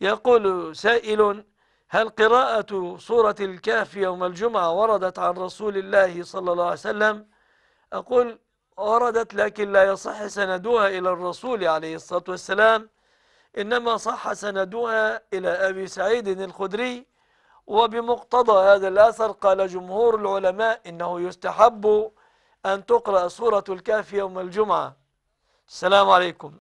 يقول سائل هل قراءة سورة الكهف يوم الجمعة وردت عن رسول الله صلى الله عليه وسلم أقول وردت لكن لا يصح سندها إلى الرسول عليه الصلاة والسلام إنما صح سندها إلى أبي سعيد الخدري وبمقتضى هذا الأثر قال جمهور العلماء إنه يستحب أن تقرأ سورة الكهف يوم الجمعة السلام عليكم